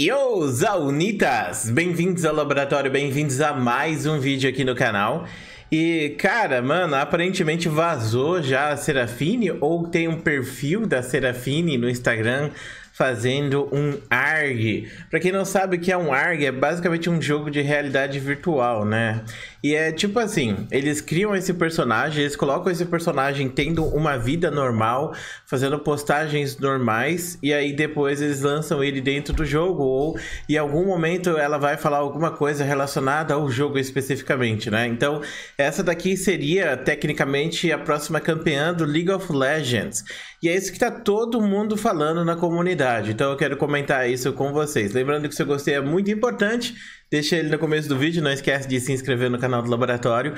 Yo, Zaunitas! Bem-vindos ao laboratório, bem-vindos a mais um vídeo aqui no canal. E, cara, mano, aparentemente vazou já a Serafine ou tem um perfil da Serafine no Instagram fazendo um ARG. Para quem não sabe o que é um ARG, é basicamente um jogo de realidade virtual, né? E é tipo assim, eles criam esse personagem, eles colocam esse personagem tendo uma vida normal, fazendo postagens normais, e aí depois eles lançam ele dentro do jogo, ou em algum momento ela vai falar alguma coisa relacionada ao jogo especificamente, né? Então, essa daqui seria tecnicamente a próxima campeã do League of Legends. E é isso que tá todo mundo falando na comunidade verdade. Então eu quero comentar isso com vocês. Lembrando que o seu gostei é muito importante. Deixa ele no começo do vídeo, não esquece de se inscrever no canal do Laboratório.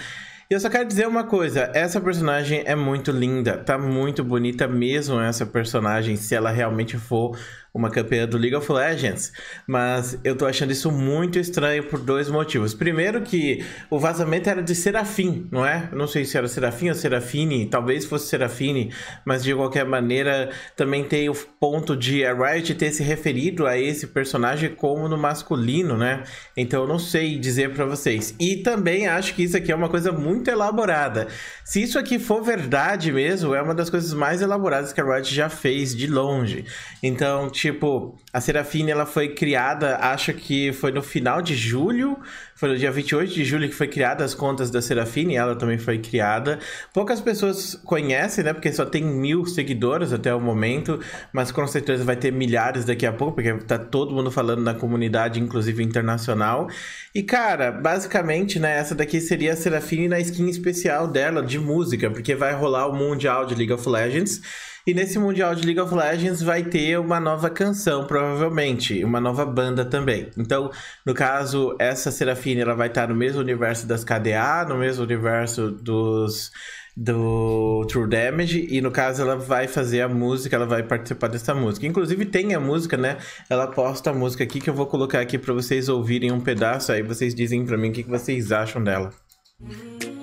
E eu só quero dizer uma coisa, essa personagem é muito linda, tá muito bonita mesmo essa personagem, se ela realmente for uma campeã do League of Legends, mas eu tô achando isso muito estranho por dois motivos. Primeiro que o vazamento era de Serafim, não é? Eu não sei se era Serafim ou Serafine, talvez fosse Serafine, mas de qualquer maneira também tem o ponto de a Riot ter se referido a esse personagem como no masculino, né? Então eu não sei dizer para vocês. E também acho que isso aqui é uma coisa muito elaborada. Se isso aqui for verdade mesmo, é uma das coisas mais elaboradas que a Riot já fez de longe. Então, tipo, a Serafine ela foi criada, acho que foi no final de julho, foi no dia 28 de julho que foi criada as contas da Serafine, ela também foi criada. Poucas pessoas conhecem, né? Porque só tem mil seguidores até o momento, mas com certeza vai ter milhares daqui a pouco, porque tá todo mundo falando na comunidade, inclusive internacional. E, cara, basicamente, né, essa daqui seria a Serafine na skin especial dela, de música, porque vai rolar o Mundial de League of Legends. E nesse Mundial de League of Legends vai ter uma nova canção, provavelmente, uma nova banda também. Então, no caso, essa Serafine ela vai estar no mesmo universo das KDA, no mesmo universo dos do True Damage e no caso ela vai fazer a música, ela vai participar dessa música. Inclusive tem a música, né? Ela posta a música aqui que eu vou colocar aqui para vocês ouvirem um pedaço aí vocês dizem para mim o que, que vocês acham dela. Música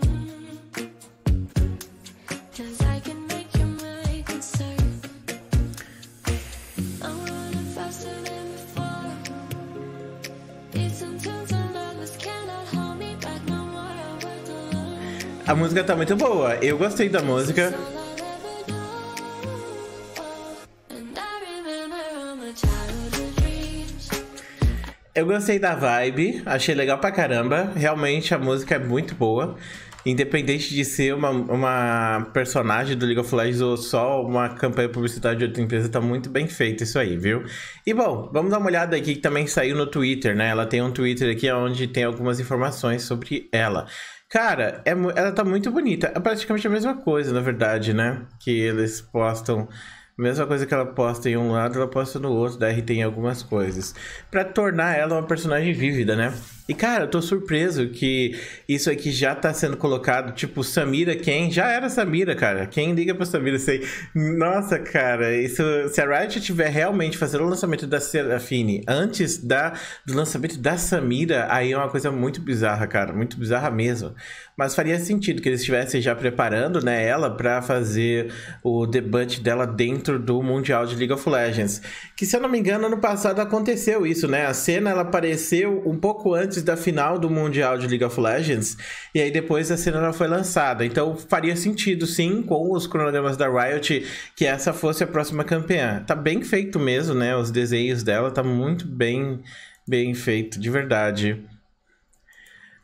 A música tá muito boa. Eu gostei da música. Eu gostei da vibe, achei legal pra caramba. Realmente a música é muito boa independente de ser uma, uma personagem do League of Legends ou só uma campanha publicitária de outra empresa, tá muito bem feito isso aí, viu? E bom, vamos dar uma olhada aqui que também saiu no Twitter, né? Ela tem um Twitter aqui onde tem algumas informações sobre ela. Cara, é, ela tá muito bonita. É praticamente a mesma coisa, na verdade, né? Que eles postam. Mesma coisa que ela posta em um lado, ela posta no outro, daí tem algumas coisas. para tornar ela uma personagem vívida, né? E, cara, eu tô surpreso que isso aqui já tá sendo colocado. Tipo, Samira, quem? Já era Samira, cara. Quem liga pra Samira? Sei. Nossa, cara, isso. Se a Riot tiver realmente fazendo o lançamento da Serafine antes da, do lançamento da Samira, aí é uma coisa muito bizarra, cara. Muito bizarra mesmo. Mas faria sentido que eles estivessem já preparando, né, ela para fazer o debut dela dentro do Mundial de League of Legends. Que, se eu não me engano, ano passado aconteceu isso, né? A cena ela apareceu um pouco antes antes da final do Mundial de League of Legends, e aí depois a cena não foi lançada. Então faria sentido, sim, com os cronogramas da Riot, que essa fosse a próxima campeã. Tá bem feito mesmo, né? Os desenhos dela tá muito bem, bem feito, de verdade.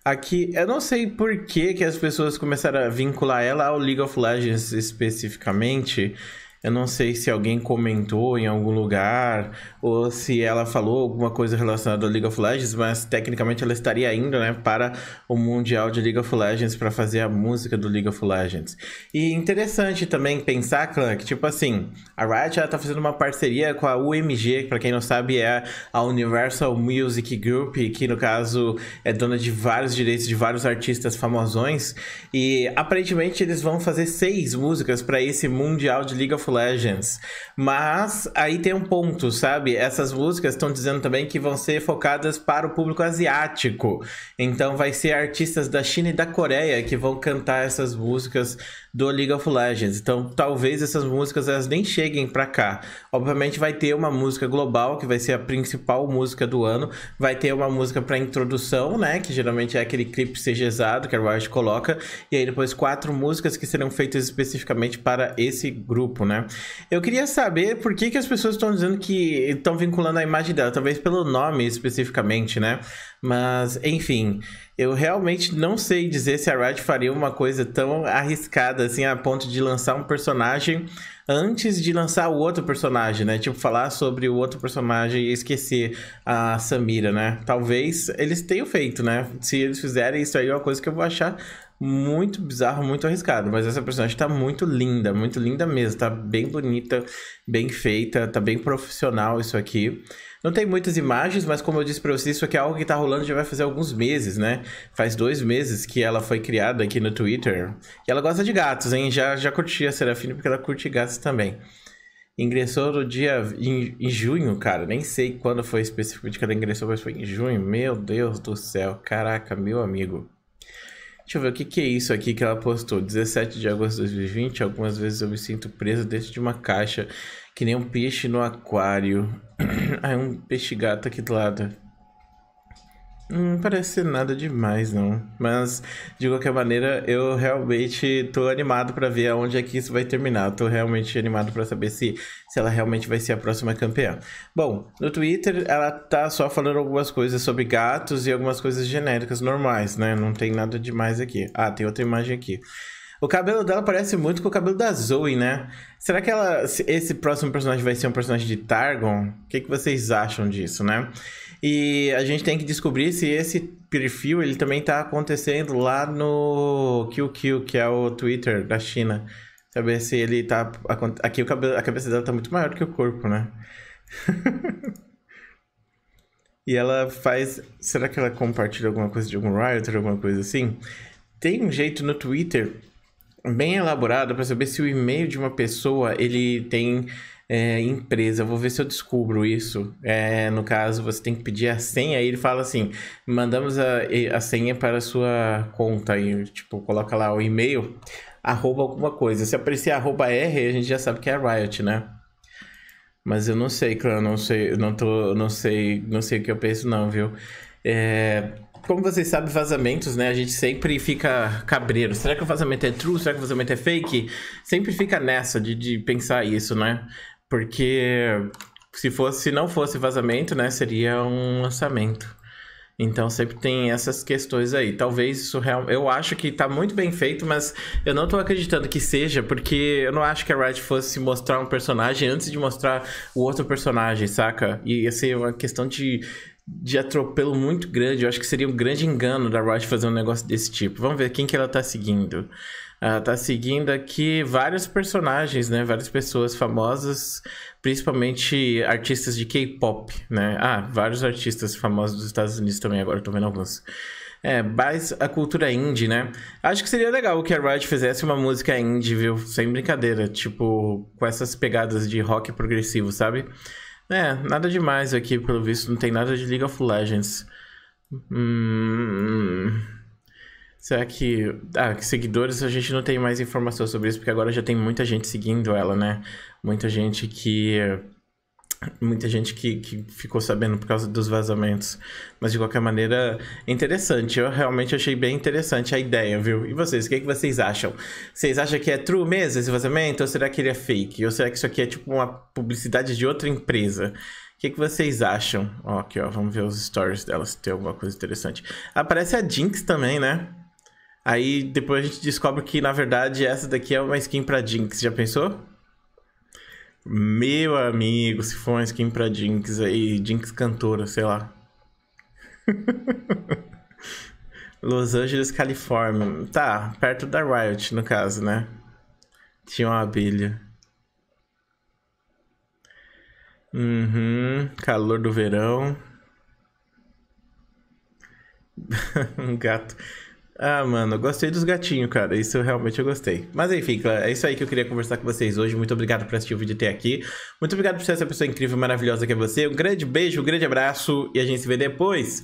Aqui, eu não sei por que, que as pessoas começaram a vincular ela ao League of Legends especificamente. Eu não sei se alguém comentou em algum lugar ou se ela falou alguma coisa relacionada ao League of Legends, mas tecnicamente ela estaria indo, né, para o mundial de League of Legends para fazer a música do League of Legends. E interessante também pensar, Clã, que tipo assim, a Riot está fazendo uma parceria com a UMG, que para quem não sabe é a Universal Music Group, que no caso é dona de vários direitos de vários artistas famosões, e aparentemente eles vão fazer seis músicas para esse mundial de League of Legends Legends. Mas aí tem um ponto, sabe? Essas músicas estão dizendo também que vão ser focadas para o público asiático. Então vai ser artistas da China e da Coreia que vão cantar essas músicas do League of Legends. Então, talvez essas músicas elas nem cheguem para cá. Obviamente vai ter uma música global que vai ser a principal música do ano, vai ter uma música para introdução, né, que geralmente é aquele clipe CGzado que a Riot coloca, e aí depois quatro músicas que serão feitas especificamente para esse grupo, né? Eu queria saber por que que as pessoas estão dizendo que estão vinculando a imagem dela, talvez pelo nome especificamente, né? Mas, enfim, eu realmente não sei dizer se a Riot faria uma coisa tão arriscada assim, a ponto de lançar um personagem antes de lançar o outro personagem, né? Tipo, falar sobre o outro personagem e esquecer a Samira, né? Talvez eles tenham feito, né? Se eles fizerem isso aí, é uma coisa que eu vou achar muito bizarro, muito arriscado. Mas essa personagem tá muito linda, muito linda mesmo. Tá bem bonita, bem feita, tá bem profissional isso aqui. Não tem muitas imagens, mas como eu disse pra vocês, isso aqui é algo que tá rolando já vai fazer alguns meses, né? Faz dois meses que ela foi criada aqui no Twitter. E ela gosta de gatos, hein? Já, já curti a Serafine porque ela curte gatos também. Ingressou no dia em, em junho, cara. Nem sei quando foi especificamente que ela ingressou, mas foi em junho. Meu Deus do céu, caraca, meu amigo. Deixa eu ver o que, que é isso aqui que ela postou. 17 de agosto de 2020. Algumas vezes eu me sinto preso dentro de uma caixa, que nem um peixe no aquário. Ai, um peixe gato aqui do lado. Não parece ser nada demais, não. Mas, de qualquer maneira, eu realmente tô animado para ver aonde é que isso vai terminar. Eu tô realmente animado para saber se, se ela realmente vai ser a próxima campeã. Bom, no Twitter ela tá só falando algumas coisas sobre gatos e algumas coisas genéricas normais, né? Não tem nada demais aqui. Ah, tem outra imagem aqui. O cabelo dela parece muito com o cabelo da Zoe, né? Será que ela, esse próximo personagem vai ser um personagem de Targon? O que, que vocês acham disso, né? E a gente tem que descobrir se esse perfil ele também tá acontecendo lá no QQ, que é o Twitter da China. Saber se ele tá. Aqui o cabelo, a cabeça dela tá muito maior que o corpo, né? e ela faz. Será que ela compartilha alguma coisa de algum Riot, alguma coisa assim? Tem um jeito no Twitter bem elaborada para saber se o e-mail de uma pessoa ele tem é, empresa. Vou ver se eu descubro isso. É, no caso, você tem que pedir a senha. Aí ele fala assim: mandamos a, a senha para a sua conta. Aí, tipo, coloca lá o e-mail, arroba alguma coisa. Se aparecer arroba R, a gente já sabe que é Riot, né? Mas eu não sei, Clã, não sei, não tô, não sei, não sei o que eu penso, não, viu? É, como vocês sabem, vazamentos, né? A gente sempre fica cabreiro. Será que o vazamento é true? Será que o vazamento é fake? Sempre fica nessa de, de pensar isso, né? Porque se, fosse, se não fosse vazamento, né? Seria um lançamento. Então sempre tem essas questões aí. Talvez isso real... eu acho que tá muito bem feito, mas eu não tô acreditando que seja, porque eu não acho que a Riot fosse mostrar um personagem antes de mostrar o outro personagem, saca? E ia assim, ser é uma questão de de atropelo muito grande. Eu acho que seria um grande engano da Riot fazer um negócio desse tipo. Vamos ver quem que ela tá seguindo. Ela tá seguindo aqui vários personagens, né? Várias pessoas famosas, principalmente artistas de K-pop, né? Ah, vários artistas famosos dos Estados Unidos também, agora tô vendo alguns. É, mais a cultura indie, né? Acho que seria legal que a Riot fizesse uma música indie, viu? Sem brincadeira, tipo, com essas pegadas de rock progressivo, sabe? É, nada demais aqui, pelo visto, não tem nada de League of Legends. Hum, será que. Ah, que seguidores a gente não tem mais informação sobre isso, porque agora já tem muita gente seguindo ela, né? Muita gente que muita gente que, que ficou sabendo por causa dos vazamentos. Mas de qualquer maneira, interessante. Eu realmente achei bem interessante a ideia, viu? E vocês, o que, é que vocês acham? Vocês acham que é true mesmo esse vazamento? Ou será que ele é fake? Ou será que isso aqui é tipo uma publicidade de outra empresa? O que, é que vocês acham? Ó, aqui, ó, vamos ver os stories dela se tem alguma coisa interessante. Aparece a Jinx também, né? Aí depois a gente descobre que, na verdade, essa daqui é uma skin pra Jinx. Já pensou? Meu amigo, se for uma skin pra Jinx aí, Jinx cantora, sei lá. Los Angeles, Califórnia. Tá, perto da Riot, no caso, né? Tinha uma abelha. Uhum, calor do verão. um gato. Ah, mano, eu gostei dos gatinhos, cara. Isso realmente eu gostei. Mas enfim, é isso aí que eu queria conversar com vocês hoje. Muito obrigado por assistir o vídeo até aqui. Muito obrigado por ser essa pessoa incrível, maravilhosa que é você. Um grande beijo, um grande abraço e a gente se vê depois.